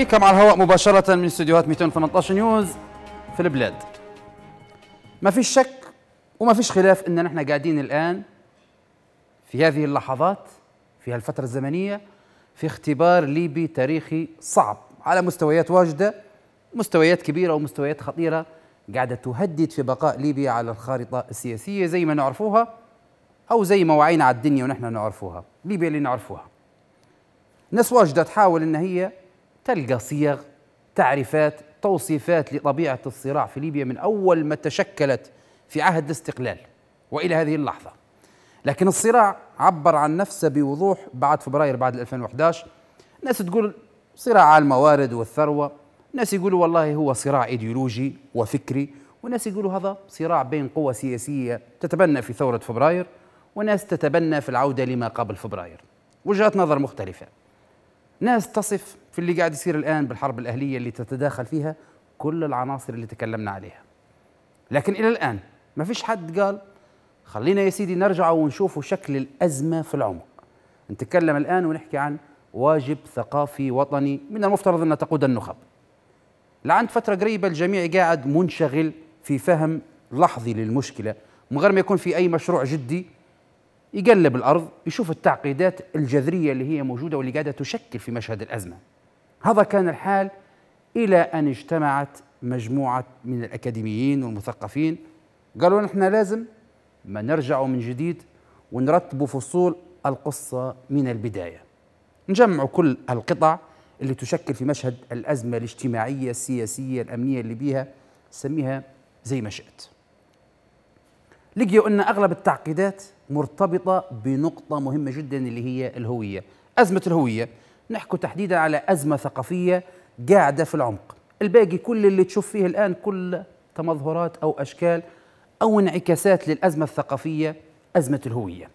نحييكم على الهواء مباشرة من استديوهات 218 نيوز في البلاد ما فيش شك وما فيش خلاف ان نحن قاعدين الان في هذه اللحظات في هالفترة الزمنية في اختبار ليبي تاريخي صعب على مستويات واجدة مستويات كبيرة ومستويات خطيرة قاعدة تهدد في بقاء ليبيا على الخارطة السياسية زي ما نعرفوها أو زي ما وعينا على الدنيا ونحن نعرفوها ليبيا اللي نعرفوها ناس واجدة تحاول إن هي تلقى صيغ تعريفات توصيفات لطبيعة الصراع في ليبيا من أول ما تشكلت في عهد الاستقلال وإلى هذه اللحظة لكن الصراع عبر عن نفسه بوضوح بعد فبراير بعد 2011 ناس تقول صراع على الموارد والثروة ناس يقولوا والله هو صراع إيديولوجي وفكري وناس يقولوا هذا صراع بين قوى سياسية تتبنى في ثورة فبراير وناس تتبنى في العودة لما قبل فبراير وجهات نظر مختلفة ناس تصف في اللي قاعد يصير الآن بالحرب الأهلية اللي تتداخل فيها كل العناصر اللي تكلمنا عليها لكن إلى الآن ما فيش حد قال خلينا يا سيدي نرجع ونشوف شكل الأزمة في العمق نتكلم الآن ونحكي عن واجب ثقافي وطني من المفترض أن تقود النخب لعند فترة قريبة الجميع قاعد منشغل في فهم لحظي للمشكلة من غير ما يكون في أي مشروع جدي يقلب الأرض يشوف التعقيدات الجذرية اللي هي موجودة واللي قاعدة تشكل في مشهد الأزمة هذا كان الحال إلى أن اجتمعت مجموعة من الأكاديميين والمثقفين قالوا نحن لازم ما نرجعوا من جديد ونرتبوا فصول القصة من البداية نجمع كل القطع اللي تشكل في مشهد الأزمة الاجتماعية السياسية الأمنية اللي بيها سميها زي ما شئت لقيوا أن أغلب التعقيدات مرتبطة بنقطة مهمة جدا اللي هي الهوية أزمة الهوية نحكوا تحديدا على أزمة ثقافية قاعدة في العمق الباقي كل اللي تشوف فيه الآن كل تمظهرات أو أشكال أو انعكاسات للأزمة الثقافية أزمة الهوية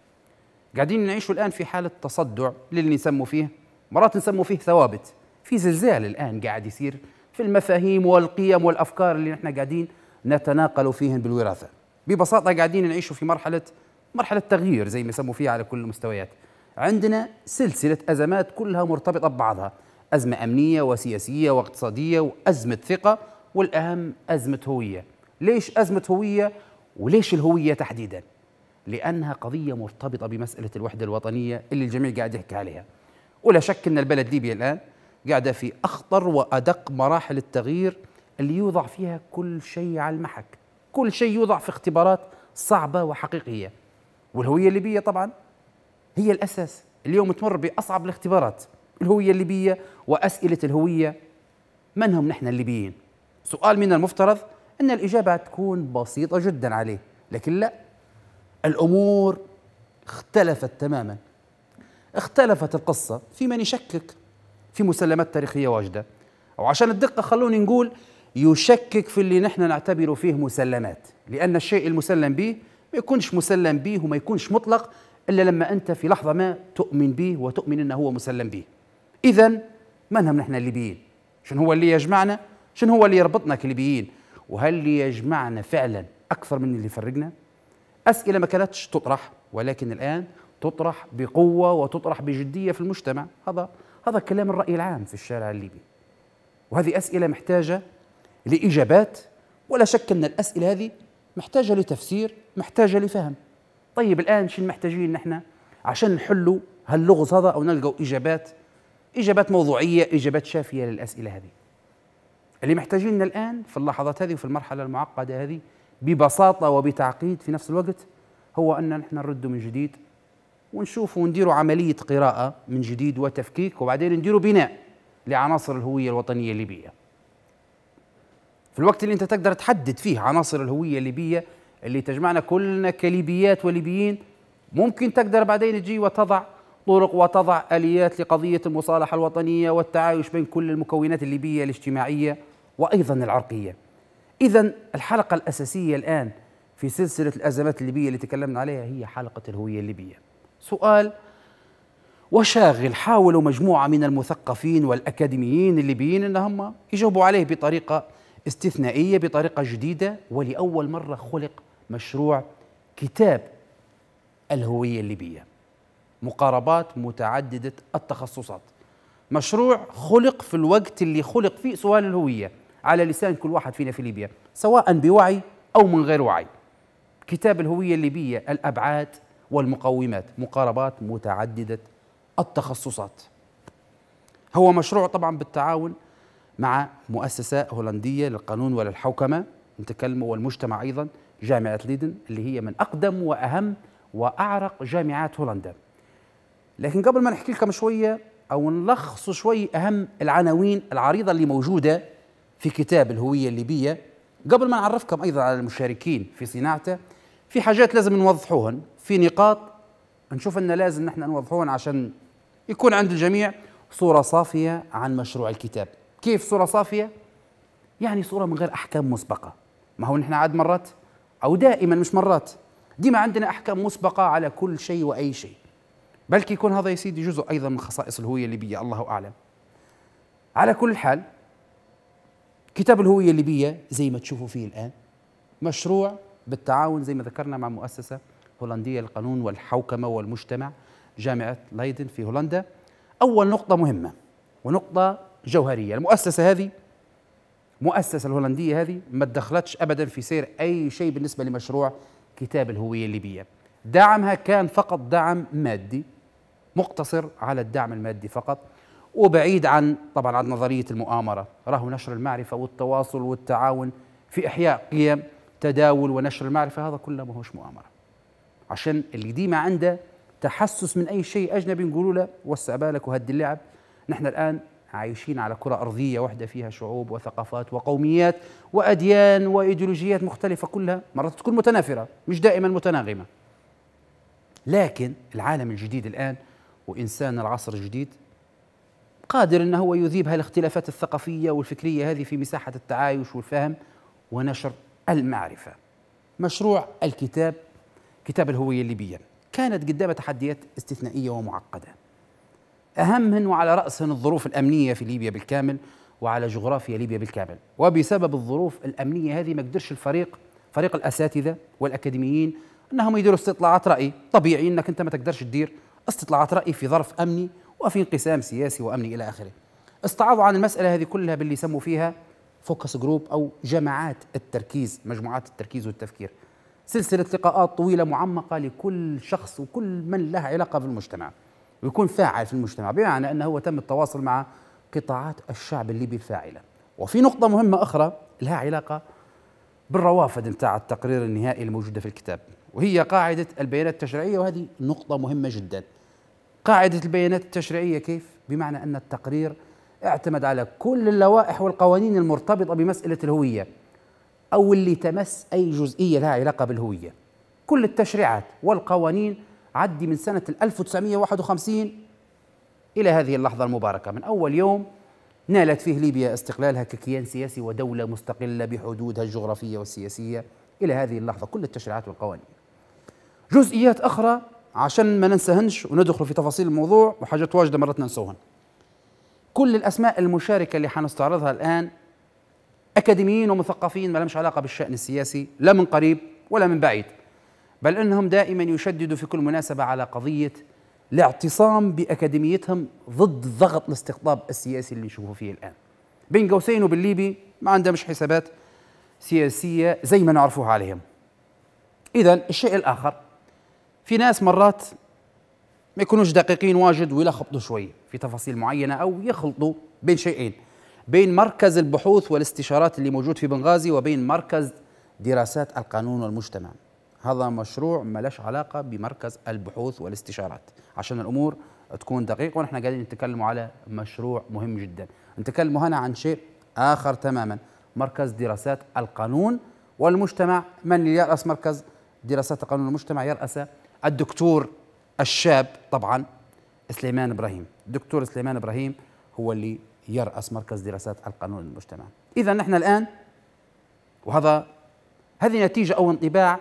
قاعدين نعيش الآن في حالة تصدع للي نسموا فيه مرات نسموا فيه ثوابت في زلزال الآن قاعد يصير في المفاهيم والقيم والأفكار اللي نحن قاعدين نتناقل فيهن بالوراثة ببساطة قاعدين نعيش في مرحلة مرحلة تغيير زي ما يسموا فيها على كل المستويات عندنا سلسلة أزمات كلها مرتبطة ببعضها أزمة أمنية وسياسية واقتصادية وأزمة ثقة والأهم أزمة هوية ليش أزمة هوية وليش الهوية تحديدا لأنها قضية مرتبطة بمسألة الوحدة الوطنية اللي الجميع قاعد يحكي عليها ولا شك أن البلد ليبيا الآن قاعدة في أخطر وأدق مراحل التغيير اللي يوضع فيها كل شيء على المحك كل شيء يوضع في اختبارات صعبة وحقيقية والهوية الليبية طبعا هي الأساس اليوم تمر بأصعب الاختبارات الهوية الليبية وأسئلة الهوية من هم نحن الليبيين سؤال من المفترض أن الإجابة تكون بسيطة جدا عليه لكن لا الأمور اختلفت تماما اختلفت القصة في من يشكك في مسلمات تاريخية واجدة وعشان الدقة خلوني نقول يشكك في اللي نحن نعتبره فيه مسلمات لأن الشيء المسلم به ما يكونش مسلم به وما يكونش مطلق إلا لما أنت في لحظة ما تؤمن به وتؤمن أنه هو مسلم به إذا منهم نحن الليبيين شنو هو اللي يجمعنا شنو هو اللي يربطنا كليبيين وهل اللي يجمعنا فعلا أكثر من اللي يفرقنا أسئلة ما كانتش تطرح ولكن الآن تطرح بقوة وتطرح بجدية في المجتمع هذا هذا كلام الرأي العام في الشارع الليبي وهذه أسئلة محتاجة لإجابات ولا شك أن الأسئلة هذه محتاجة لتفسير محتاجة لفهم طيب الآن شو محتاجين نحن عشان نحلوا هاللغز هذا أو نلقوا إجابات إجابات موضوعية إجابات شافية للأسئلة هذه اللي محتاجيننا الآن في اللحظات هذه وفي المرحلة المعقدة هذه ببساطة وبتعقيد في نفس الوقت هو أن نحن نرد من جديد ونشوف ونديروا عملية قراءة من جديد وتفكيك وبعدين نديروا بناء لعناصر الهوية الوطنية الليبية في الوقت اللي أنت تقدر تحدد فيه عناصر الهوية الليبية اللي تجمعنا كلنا كليبيات وليبيين ممكن تقدر بعدين تجي وتضع طرق وتضع اليات لقضيه المصالحه الوطنيه والتعايش بين كل المكونات الليبيه الاجتماعيه وايضا العرقيه. اذا الحلقه الاساسيه الان في سلسله الازمات الليبيه اللي تكلمنا عليها هي حلقه الهويه الليبيه. سؤال وشاغل حاولوا مجموعه من المثقفين والاكاديميين الليبيين ان هم يجاوبوا عليه بطريقه استثنائيه بطريقه جديده ولاول مره خلق مشروع كتاب الهوية الليبية مقاربات متعددة التخصصات مشروع خلق في الوقت اللي خلق فيه سؤال الهوية على لسان كل واحد فينا في ليبيا سواء بوعي أو من غير وعي كتاب الهوية الليبية الأبعاد والمقومات مقاربات متعددة التخصصات هو مشروع طبعا بالتعاون مع مؤسسة هولندية للقانون وللحوكمة نتكلم والمجتمع أيضا جامعة ليدن اللي هي من أقدم وأهم وأعرق جامعات هولندا لكن قبل ما نحكي لكم شوية أو نلخص شوي أهم العناوين العريضة اللي موجودة في كتاب الهوية الليبية قبل ما نعرفكم أيضا على المشاركين في صناعته في حاجات لازم نوضحوهن في نقاط نشوف أن لازم نحن نوضحوهن عشان يكون عند الجميع صورة صافية عن مشروع الكتاب كيف صورة صافية؟ يعني صورة من غير أحكام مسبقة ما هو نحن عاد مرات أو دائما مش مرات ديما عندنا أحكام مسبقة على كل شيء وأي شيء بلكي يكون هذا يا سيدي جزء أيضا من خصائص الهوية الليبية الله أعلم على كل حال كتاب الهوية الليبية زي ما تشوفوا فيه الآن مشروع بالتعاون زي ما ذكرنا مع مؤسسة هولندية للقانون والحوكمة والمجتمع جامعة لايدن في هولندا أول نقطة مهمة ونقطة جوهرية المؤسسة هذه المؤسسه الهولنديه هذه ما تدخلتش ابدا في سير اي شيء بالنسبه لمشروع كتاب الهويه الليبيه دعمها كان فقط دعم مادي مقتصر على الدعم المادي فقط وبعيد عن طبعا عن نظريه المؤامره راهو نشر المعرفه والتواصل والتعاون في احياء قيم تداول ونشر المعرفه هذا كله ماهوش مؤامره عشان اللي ديما عنده تحسس من اي شيء اجنبي نقولوا له وسع بالك وهدي اللعب نحن الان عايشين على كرة أرضية واحدة فيها شعوب وثقافات وقوميات وأديان وإيديولوجيات مختلفة كلها مرات تكون متنافرة مش دائما متناغمة لكن العالم الجديد الآن وإنسان العصر الجديد قادر أنه هو يذيب هالاختلافات الثقافية والفكرية هذه في مساحة التعايش والفهم ونشر المعرفة مشروع الكتاب كتاب الهوية الليبية كانت قدامه تحديات استثنائية ومعقدة أهمهن وعلى رأسهن الظروف الأمنية في ليبيا بالكامل وعلى جغرافيا ليبيا بالكامل وبسبب الظروف الأمنية هذه ما قدرش الفريق فريق الأساتذة والأكاديميين أنهم يديروا استطلاعات رأي طبيعي أنك أنت ما تقدرش تدير استطلاعات رأي في ظرف أمني وفي انقسام سياسي وأمني إلى آخره استعاضوا عن المسألة هذه كلها باللي يسموا فيها فوكس جروب أو جماعات التركيز مجموعات التركيز والتفكير سلسلة لقاءات طويلة معمقة لكل شخص وكل من له علاقة بالمجتمع ويكون فاعل في المجتمع بمعنى أنه هو تم التواصل مع قطاعات الشعب الليبي الفاعلة وفي نقطة مهمة أخرى لها علاقة بالروافد نتاع التقرير النهائي الموجودة في الكتاب وهي قاعدة البيانات التشريعية وهذه نقطة مهمة جدا قاعدة البيانات التشريعية كيف؟ بمعنى أن التقرير اعتمد على كل اللوائح والقوانين المرتبطة بمسألة الهوية أو اللي تمس أي جزئية لها علاقة بالهوية كل التشريعات والقوانين عدي من سنة 1951 إلى هذه اللحظة المباركة من أول يوم نالت فيه ليبيا استقلالها ككيان سياسي ودولة مستقلة بحدودها الجغرافية والسياسية إلى هذه اللحظة كل التشريعات والقوانين جزئيات أخرى عشان ما ننساهنش وندخل في تفاصيل الموضوع وحاجات واجدة مرات ننسوهن كل الأسماء المشاركة اللي حنستعرضها الآن أكاديميين ومثقفين ما لهمش علاقة بالشأن السياسي لا من قريب ولا من بعيد بل انهم دائما يشددوا في كل مناسبه على قضيه الاعتصام باكاديميتهم ضد ضغط الاستقطاب السياسي اللي نشوفه فيه الان. بين قوسين وبالليبي ما عندهمش حسابات سياسيه زي ما نعرفوها عليهم. اذا الشيء الاخر في ناس مرات ما يكونوش دقيقين واجد ويلخبطوا شويه في تفاصيل معينه او يخلطوا بين شيئين بين مركز البحوث والاستشارات اللي موجود في بنغازي وبين مركز دراسات القانون والمجتمع هذا مشروع ملاش علاقة بمركز البحوث والاستشارات عشان الأمور تكون دقيقة ونحن قاعدين نتكلم على مشروع مهم جدا نتكلم هنا عن شيء آخر تماما مركز دراسات القانون والمجتمع من يرأس مركز دراسات القانون والمجتمع يرأس الدكتور الشاب طبعا سليمان إبراهيم الدكتور سليمان إبراهيم هو اللي يرأس مركز دراسات القانون والمجتمع إذا نحن الآن وهذا هذه نتيجة أو انطباع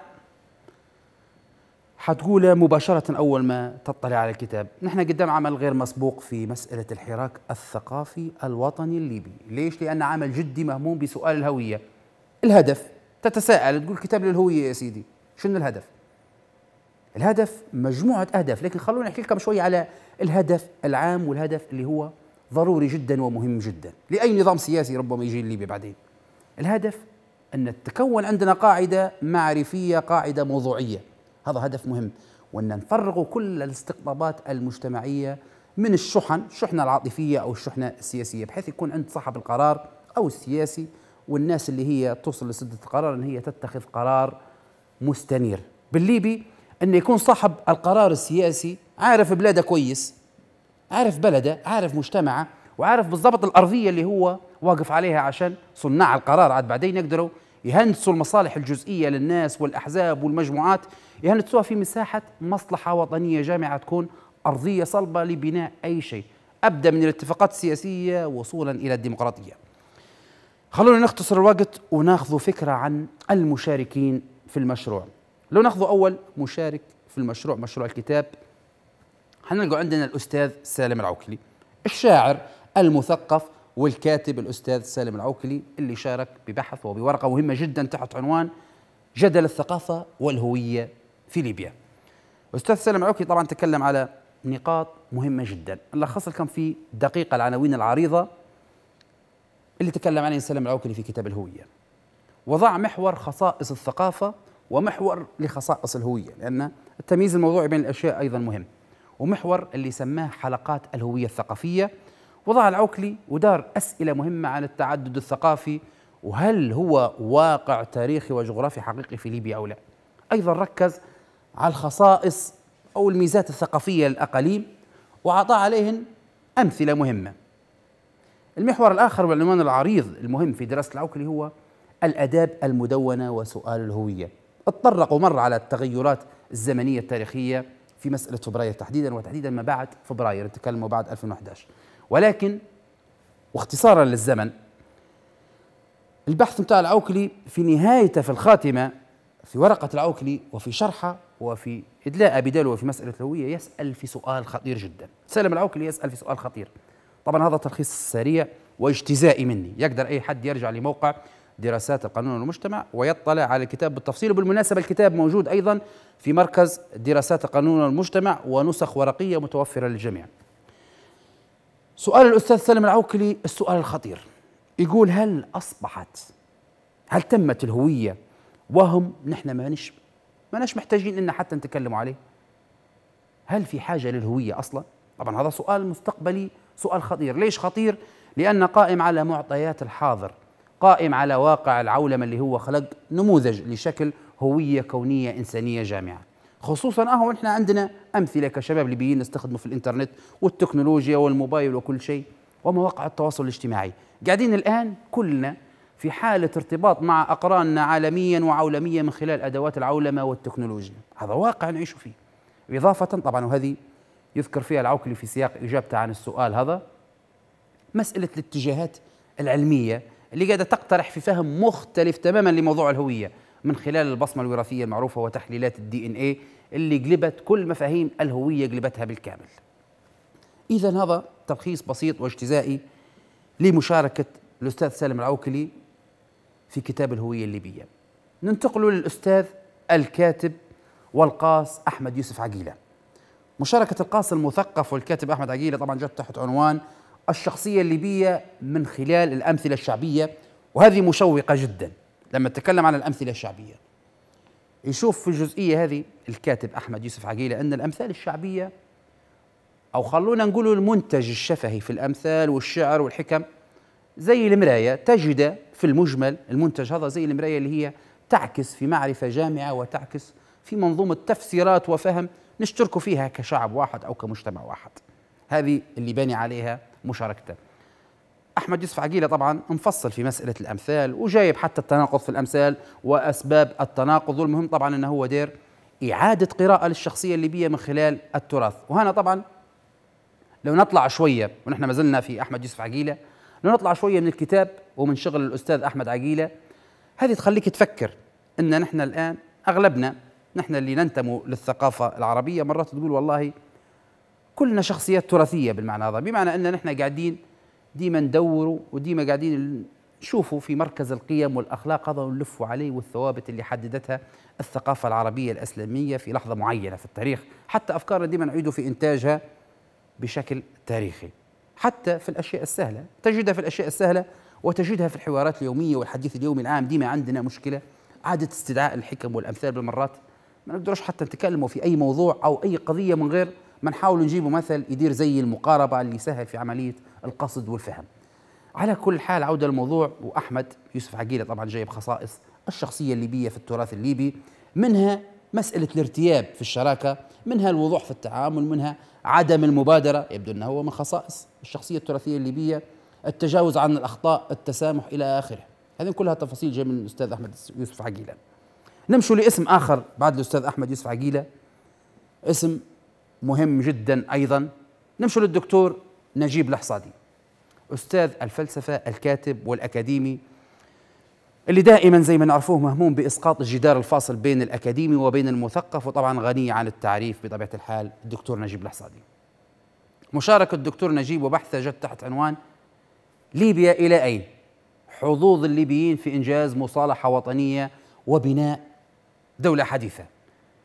حتقوله مباشرة أول ما تطلع على الكتاب نحن قدام عمل غير مسبوق في مسألة الحراك الثقافي الوطني الليبي ليش؟ لأن عمل جدي مهموم بسؤال الهوية الهدف تتساءل تقول كتاب للهوية يا سيدي شنو الهدف؟ الهدف مجموعة أهداف لكن خلونا نحكي لكم شوي على الهدف العام والهدف اللي هو ضروري جدا ومهم جدا لأي نظام سياسي ربما يجي الليبي بعدين الهدف أن تتكون عندنا قاعدة معرفية قاعدة موضوعية هذا هدف مهم وأن نفرغ كل الاستقطابات المجتمعية من الشحن الشحنة العاطفية أو الشحنة السياسية بحيث يكون عند صاحب القرار أو السياسي والناس اللي هي توصل لسدة القرار أن هي تتخذ قرار مستنير بالليبي أن يكون صاحب القرار السياسي عارف بلاده كويس عارف بلده عارف مجتمعه وعارف بالضبط الأرضية اللي هو واقف عليها عشان صناع القرار عاد بعدين يقدروا يهندسوا المصالح الجزئية للناس والأحزاب والمجموعات يهندسوها في مساحة مصلحة وطنية جامعة تكون أرضية صلبة لبناء أي شيء أبدأ من الاتفاقات السياسية وصولا إلى الديمقراطية خلونا نختصر الوقت وناخذ فكرة عن المشاركين في المشروع لو ناخذ أول مشارك في المشروع مشروع الكتاب حنلقوا عندنا الأستاذ سالم العوكلي الشاعر المثقف والكاتب الأستاذ سالم العوكلي اللي شارك ببحث وبورقة مهمة جدا تحت عنوان جدل الثقافة والهوية في ليبيا أستاذ سالم العوكلي طبعا تكلم على نقاط مهمة جدا نلخص لكم في دقيقة العناوين العريضة اللي تكلم عليه سالم العوكلي في كتاب الهوية وضع محور خصائص الثقافة ومحور لخصائص الهوية لأن التمييز الموضوعي بين الأشياء أيضا مهم ومحور اللي سماه حلقات الهوية الثقافية وضع العوكلي ودار أسئلة مهمة عن التعدد الثقافي وهل هو واقع تاريخي وجغرافي حقيقي في ليبيا أو لا أيضا ركز على الخصائص أو الميزات الثقافية للأقاليم وأعطى عليهم أمثلة مهمة المحور الآخر والعنوان العريض المهم في دراسة العوكلي هو الأداب المدونة وسؤال الهوية اتطرقوا مرة على التغيرات الزمنية التاريخية في مسألة فبراير تحديدا وتحديدا ما بعد فبراير تكلموا بعد 2011 ولكن واختصارا للزمن البحث نتاع العوكلي في نهايته في الخاتمة في ورقة العوكلي وفي شرحه وفي إدلاء أبي وفي مسألة الهوية يسأل في سؤال خطير جدا سلم العوكلي يسأل في سؤال خطير طبعا هذا تلخيص سريع واجتزائي مني يقدر أي حد يرجع لموقع دراسات القانون والمجتمع ويطلع على الكتاب بالتفصيل وبالمناسبة الكتاب موجود أيضا في مركز دراسات القانون والمجتمع ونسخ ورقية متوفرة للجميع سؤال الأستاذ سالم العوكلي السؤال الخطير يقول هل أصبحت هل تمت الهوية وهم نحن ما نش ما نش محتاجين إن حتى نتكلم عليه هل في حاجة للهوية أصلا طبعا هذا سؤال مستقبلي سؤال خطير ليش خطير لأن قائم على معطيات الحاضر قائم على واقع العولمة اللي هو خلق نموذج لشكل هوية كونية إنسانية جامعة خصوصا اهو احنا عندنا امثله كشباب ليبيين نستخدموا في الانترنت والتكنولوجيا والموبايل وكل شيء ومواقع التواصل الاجتماعي قاعدين الان كلنا في حاله ارتباط مع اقراننا عالميا وعولميا من خلال ادوات العولمه والتكنولوجيا هذا واقع نعيش فيه اضافه طبعا وهذه يذكر فيها العوكلي في سياق اجابته عن السؤال هذا مساله الاتجاهات العلميه اللي قاعده تقترح في فهم مختلف تماما لموضوع الهويه من خلال البصمة الوراثية المعروفة وتحليلات الدي ان ايه اللي قلبت كل مفاهيم الهوية قلبتها بالكامل إذا هذا تلخيص بسيط واجتزائي لمشاركة الأستاذ سالم العوكلي في كتاب الهوية الليبية ننتقل للأستاذ الكاتب والقاص أحمد يوسف عقيلة مشاركة القاص المثقف والكاتب أحمد عقيلة طبعا جت تحت عنوان الشخصية الليبية من خلال الأمثلة الشعبية وهذه مشوقة جدا لما تكلم عن الأمثلة الشعبية يشوف في الجزئية هذه الكاتب أحمد يوسف عقيلة أن الأمثال الشعبية أو خلونا نقول المنتج الشفهي في الأمثال والشعر والحكم زي المراية تجد في المجمل المنتج هذا زي المراية اللي هي تعكس في معرفة جامعة وتعكس في منظومة تفسيرات وفهم نشترك فيها كشعب واحد أو كمجتمع واحد هذه اللي باني عليها مشاركته احمد يوسف عقيله طبعا مفصل في مساله الامثال وجايب حتى التناقض في الامثال واسباب التناقض والمهم طبعا انه هو دير اعاده قراءه للشخصيه الليبيه من خلال التراث وهنا طبعا لو نطلع شويه ونحن ما زلنا في احمد يوسف عقيله لو نطلع شويه من الكتاب ومن شغل الاستاذ احمد عقيله هذه تخليك تفكر ان نحن الان اغلبنا نحن اللي ننتمو للثقافه العربيه مرات تقول والله كلنا شخصيات تراثيه بالمعنى هذا بمعنى ان نحن قاعدين ديما ندوروا وديما قاعدين نشوفوا في مركز القيم والأخلاق هذا ونلفوا عليه والثوابت اللي حددتها الثقافة العربية الأسلامية في لحظة معينة في التاريخ حتى أفكارنا ديما نعيدوا في إنتاجها بشكل تاريخي حتى في الأشياء السهلة تجدها في الأشياء السهلة وتجدها في الحوارات اليومية والحديث اليومي العام ديما عندنا مشكلة عادة استدعاء الحكم والأمثال بالمرات ما نقدرش حتى نتكلموا في أي موضوع أو أي قضية من غير ما نحاول نجيبوا مثل يدير زي المقاربة اللي يسهل في عملية القصد والفهم على كل حال عودة الموضوع وأحمد يوسف عقيلة طبعا جايب خصائص الشخصية الليبية في التراث الليبي منها مسألة الارتياب في الشراكة منها الوضوح في التعامل منها عدم المبادرة يبدو أنه هو من خصائص الشخصية التراثية الليبية التجاوز عن الأخطاء التسامح إلى آخره هذه كلها تفاصيل جاية من الأستاذ أحمد يوسف عقيلة نمشوا لاسم آخر بعد الأستاذ أحمد يوسف عقيلة اسم مهم جدا أيضا نمشوا للدكتور نجيب الحصادي أستاذ الفلسفة الكاتب والأكاديمي اللي دائما زي ما نعرفوه مهموم بإسقاط الجدار الفاصل بين الأكاديمي وبين المثقف وطبعا غني عن التعريف بطبيعة الحال الدكتور نجيب الحصادي مشاركة الدكتور نجيب وبحثه جت تحت عنوان ليبيا إلى أين؟ حظوظ الليبيين في إنجاز مصالحة وطنية وبناء دولة حديثة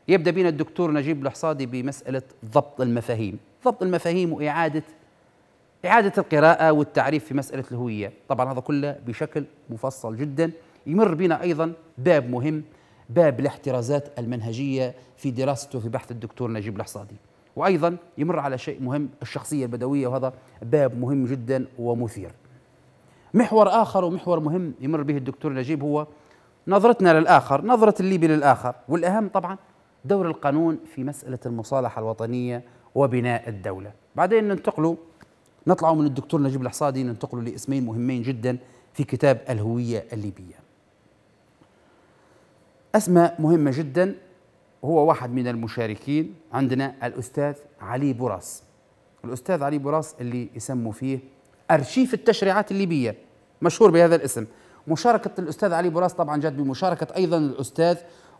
يبدأ بنا الدكتور نجيب الحصادي بمسألة ضبط المفاهيم ضبط المفاهيم وإعادة إعادة القراءة والتعريف في مسألة الهوية طبعا هذا كله بشكل مفصل جدا يمر بنا أيضا باب مهم باب الاحترازات المنهجية في دراسته في بحث الدكتور نجيب الحصادي وأيضا يمر على شيء مهم الشخصية البدوية وهذا باب مهم جدا ومثير محور آخر ومحور مهم يمر به الدكتور نجيب هو نظرتنا للآخر نظرة الليبي للآخر والأهم طبعا دور القانون في مسألة المصالحة الوطنية وبناء الدولة بعدين ننتقلوا نطلع من الدكتور نجيب الحصادي ننتقل لاسمين مهمين جدا في كتاب الهوية الليبية أسماء مهمة جدا هو واحد من المشاركين عندنا الأستاذ علي براس الأستاذ علي براس اللي يسموا فيه أرشيف التشريعات الليبية مشهور بهذا الاسم مشاركة الأستاذ علي براس طبعا جات بمشاركة أيضا الأستاذ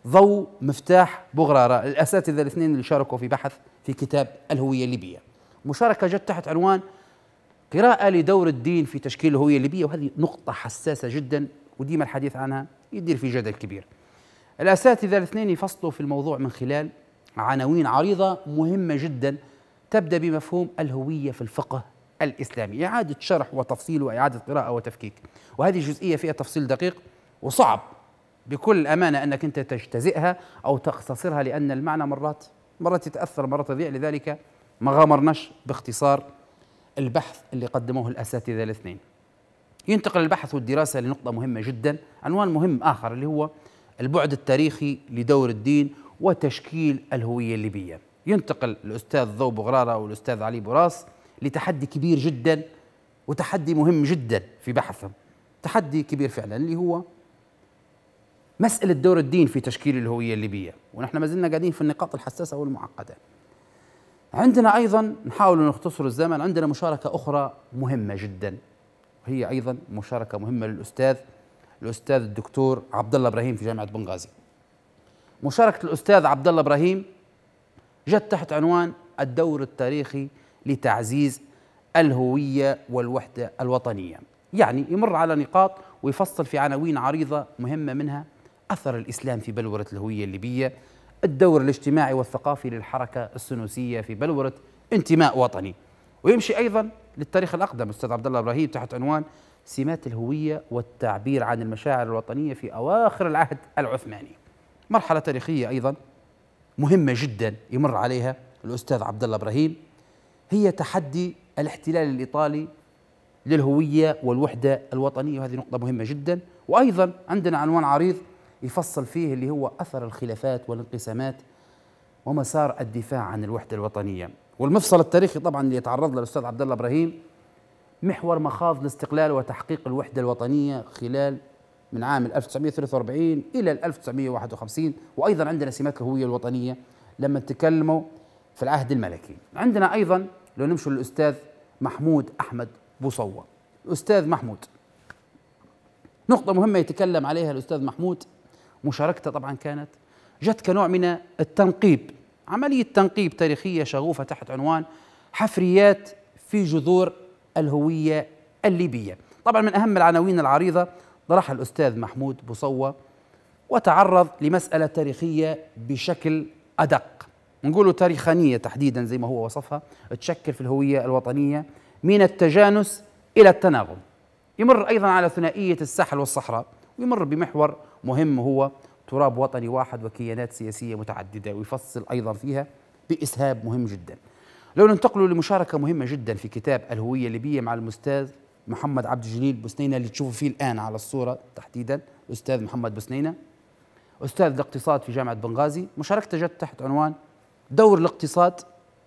ضو مفتاح بغرارة الأساتذة الاثنين اللي شاركوا في بحث في كتاب الهوية الليبية مشاركة جت تحت عنوان قراءة لدور الدين في تشكيل الهوية الليبية وهذه نقطة حساسة جدا وديما الحديث عنها يدير في جدل كبير الأساتذة الاثنين يفصلوا في الموضوع من خلال عناوين عريضة مهمة جدا تبدأ بمفهوم الهوية في الفقه الإسلامي إعادة شرح وتفصيل وإعادة قراءة وتفكيك وهذه الجزئية فيها تفصيل دقيق وصعب بكل أمانة أنك أنت تجتزئها أو تختصرها لأن المعنى مرات مرات يتأثر مرات تضيع لذلك ما غامرناش باختصار البحث اللي قدموه الأساتذة الاثنين ينتقل البحث والدراسة لنقطة مهمة جدا عنوان مهم آخر اللي هو البعد التاريخي لدور الدين وتشكيل الهوية الليبية ينتقل الأستاذ ذو بغرارة والأستاذ علي براس لتحدي كبير جدا وتحدي مهم جدا في بحثهم تحدي كبير فعلا اللي هو مسألة دور الدين في تشكيل الهوية الليبية ونحن ما زلنا قاعدين في النقاط الحساسة والمعقدة عندنا أيضا نحاول نختصر الزمن عندنا مشاركة أخرى مهمة جدا وهي أيضا مشاركة مهمة للأستاذ الأستاذ الدكتور عبد الله إبراهيم في جامعة بنغازي مشاركة الأستاذ عبد الله إبراهيم جت تحت عنوان الدور التاريخي لتعزيز الهوية والوحدة الوطنية يعني يمر على نقاط ويفصل في عناوين عريضة مهمة منها أثر الإسلام في بلورة الهوية الليبية الدور الاجتماعي والثقافي للحركة السنوسية في بلورة انتماء وطني ويمشي أيضا للتاريخ الأقدم أستاذ عبد الله إبراهيم تحت عنوان سمات الهوية والتعبير عن المشاعر الوطنية في أواخر العهد العثماني مرحلة تاريخية أيضا مهمة جدا يمر عليها الأستاذ عبد الله إبراهيم هي تحدي الاحتلال الإيطالي للهوية والوحدة الوطنية وهذه نقطة مهمة جدا وأيضا عندنا عنوان عريض يفصل فيه اللي هو أثر الخلافات والانقسامات ومسار الدفاع عن الوحدة الوطنية والمفصل التاريخي طبعا اللي يتعرض له الأستاذ عبد الله إبراهيم محور مخاض الاستقلال وتحقيق الوحدة الوطنية خلال من عام 1943 إلى 1951 وأيضا عندنا سمات الهوية الوطنية لما تكلموا في العهد الملكي عندنا أيضا لو نمشي للأستاذ محمود أحمد بوصوة الأستاذ محمود نقطة مهمة يتكلم عليها الأستاذ محمود مشاركته طبعا كانت جت كنوع من التنقيب عملية تنقيب تاريخية شغوفة تحت عنوان حفريات في جذور الهوية الليبية طبعا من أهم العناوين العريضة طرحها الأستاذ محمود بصوة وتعرض لمسألة تاريخية بشكل أدق نقوله تاريخانية تحديدا زي ما هو وصفها تشكل في الهوية الوطنية من التجانس إلى التناغم يمر أيضا على ثنائية الساحل والصحراء ويمر بمحور مهم هو تراب وطني واحد وكيانات سياسية متعددة ويفصل أيضا فيها بإسهاب مهم جدا لو ننتقلوا لمشاركة مهمة جدا في كتاب الهوية الليبية مع الأستاذ محمد عبد الجليل بوسنينة اللي تشوفوا فيه الآن على الصورة تحديدا الأستاذ محمد بوسنينة أستاذ الاقتصاد في جامعة بنغازي مشاركته جت تحت عنوان دور الاقتصاد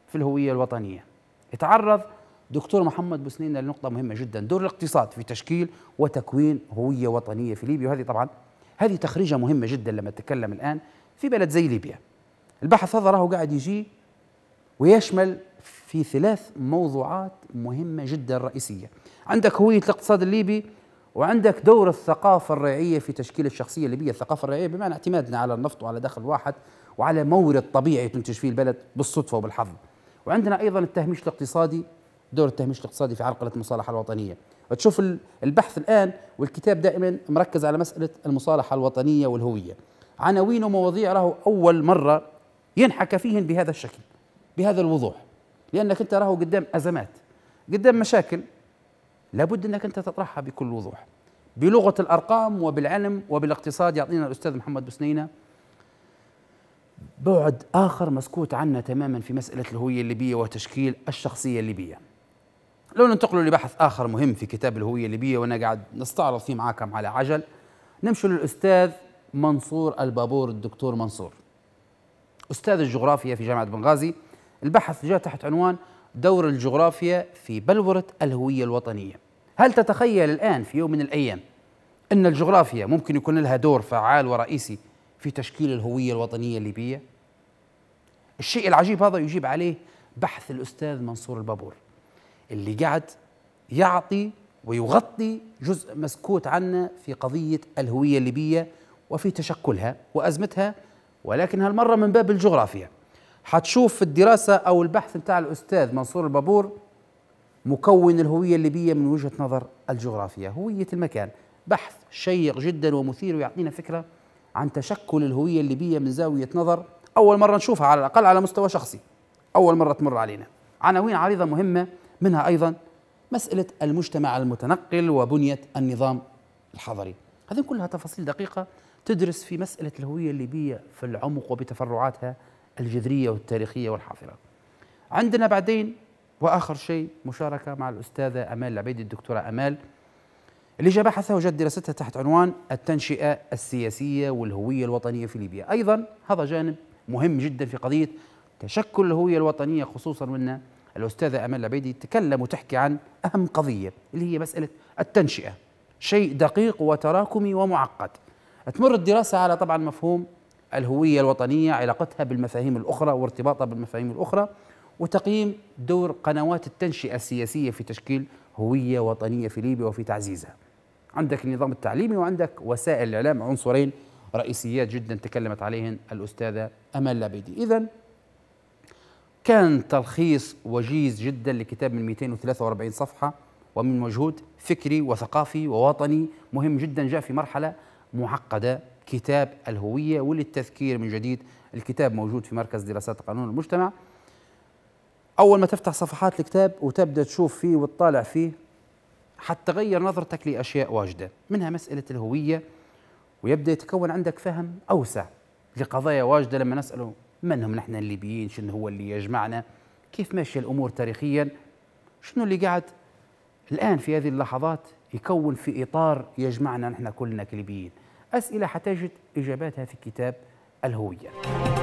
في الهوية الوطنية يتعرض دكتور محمد بوسنينة لنقطة مهمة جدا دور الاقتصاد في تشكيل وتكوين هوية وطنية في ليبيا وهذه طبعا هذه تخريجة مهمة جدا لما تتكلم الآن في بلد زي ليبيا البحث هذا راهو قاعد يجي ويشمل في ثلاث موضوعات مهمة جدا رئيسية عندك هوية الاقتصاد الليبي وعندك دور الثقافة الريعية في تشكيل الشخصية الليبية الثقافة الريعية بمعنى اعتمادنا على النفط وعلى دخل واحد وعلى مورد طبيعي تنتج فيه البلد بالصدفة وبالحظ وعندنا أيضا التهميش الاقتصادي دور التهميش الاقتصادي في عرقلة المصالحة الوطنية تشوف البحث الآن والكتاب دائما مركز على مسألة المصالحة الوطنية والهوية عناوين ومواضيع راهو أول مرة ينحكى فيهن بهذا الشكل بهذا الوضوح لأنك أنت راهو قدام أزمات قدام مشاكل لابد أنك أنت تطرحها بكل وضوح بلغة الأرقام وبالعلم وبالاقتصاد يعطينا الأستاذ محمد بسنينة بعد آخر مسكوت عنا تماما في مسألة الهوية الليبية وتشكيل الشخصية الليبية لو ننتقلوا لبحث آخر مهم في كتاب الهوية الليبية وأنا قاعد نستعرض فيه معاكم على عجل نمشي للأستاذ منصور البابور الدكتور منصور أستاذ الجغرافيا في جامعة بنغازي البحث جاء تحت عنوان دور الجغرافيا في بلورة الهوية الوطنية هل تتخيل الآن في يوم من الأيام أن الجغرافيا ممكن يكون لها دور فعال ورئيسي في تشكيل الهوية الوطنية الليبية؟ الشيء العجيب هذا يجيب عليه بحث الأستاذ منصور البابور اللي قاعد يعطي ويغطي جزء مسكوت عنه في قضية الهوية الليبية وفي تشكلها وأزمتها ولكن هالمرة من باب الجغرافيا حتشوف في الدراسة أو البحث بتاع الأستاذ منصور البابور مكون الهوية الليبية من وجهة نظر الجغرافيا هوية المكان بحث شيق جدا ومثير ويعطينا فكرة عن تشكل الهوية الليبية من زاوية نظر أول مرة نشوفها على الأقل على مستوى شخصي أول مرة تمر علينا عناوين عريضة مهمة منها أيضا مسألة المجتمع المتنقل وبنية النظام الحضري هذه كلها تفاصيل دقيقة تدرس في مسألة الهوية الليبية في العمق وبتفرعاتها الجذرية والتاريخية والحافره. عندنا بعدين وآخر شيء مشاركة مع الأستاذة أمال العبيدي الدكتورة أمال اللي جاء بحثها وجد دراستها تحت عنوان التنشئة السياسية والهوية الوطنية في ليبيا أيضا هذا جانب مهم جدا في قضية تشكل الهوية الوطنية خصوصا وأن الأستاذة أمال العبيدي تتكلم وتحكي عن أهم قضية اللي هي مسألة التنشئة شيء دقيق وتراكمي ومعقد تمر الدراسة على طبعا مفهوم الهوية الوطنية علاقتها بالمفاهيم الأخرى وارتباطها بالمفاهيم الأخرى وتقييم دور قنوات التنشئة السياسية في تشكيل هوية وطنية في ليبيا وفي تعزيزها عندك النظام التعليمي وعندك وسائل الإعلام عنصرين رئيسيات جدا تكلمت عليهن الأستاذة أمال لابيدي إذا كان تلخيص وجيز جدا لكتاب من 243 صفحة ومن مجهود فكري وثقافي ووطني مهم جدا جاء في مرحلة معقدة كتاب الهوية وللتذكير من جديد الكتاب موجود في مركز دراسات قانون المجتمع أول ما تفتح صفحات الكتاب وتبدأ تشوف فيه وتطالع فيه حتتغير نظرتك لأشياء واجدة منها مسألة الهوية ويبدأ يتكون عندك فهم أوسع لقضايا واجدة لما نسأله من هم نحن الليبيين شنو هو اللي يجمعنا كيف ماشية الأمور تاريخيا شنو اللي قاعد الآن في هذه اللحظات يكون في إطار يجمعنا نحن كلنا كليبيين أسئلة حتجد إجاباتها في كتاب الهوية